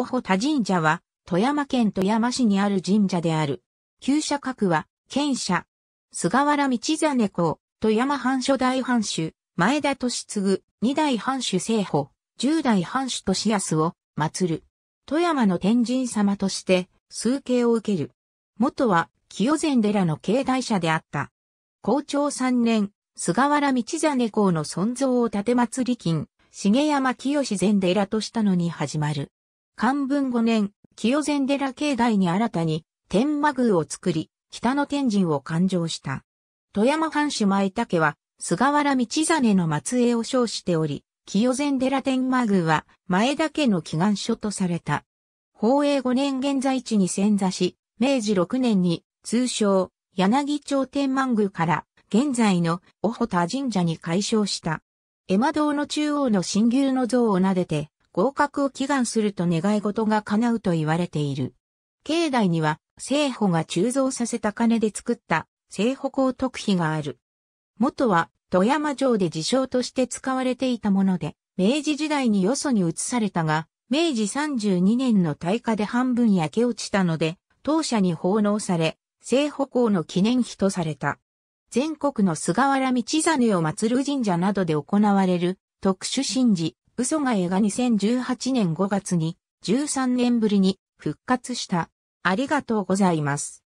おほた神社は、富山県富山市にある神社である。旧社格は、県社。菅原道真公、富山藩初代藩主、前田利次、二代藩主聖保、十代藩主利康を、祀る。富山の天神様として、崇敬を受ける。元は、清前寺の境内社であった。校長三年、菅原道真公の尊像を建て祭り金、重山清善寺としたのに始まる。漢文5年、清禅寺境内に新たに天魔宮を作り、北の天神を勘定した。富山藩主前家は、菅原道真の末裔を称しており、清禅寺天魔宮は前田家の祈願所とされた。宝永5年現在地に潜座し、明治6年に通称柳町天満宮から現在のお穂田神社に改称した。絵馬堂の中央の神牛の像を撫でて合格を祈願すると願い事が叶うと言われている。境内には、聖保が鋳造させた金で作った聖保高徳碑がある。元は富山城で自称として使われていたもので、明治時代によそに移されたが、明治32年の大火で半分焼け落ちたので、当社に奉納され、聖保高の記念碑とされた。全国の菅原道真を祀る神社などで行われる特殊神事、嘘が映画2018年5月に13年ぶりに復活した。ありがとうございます。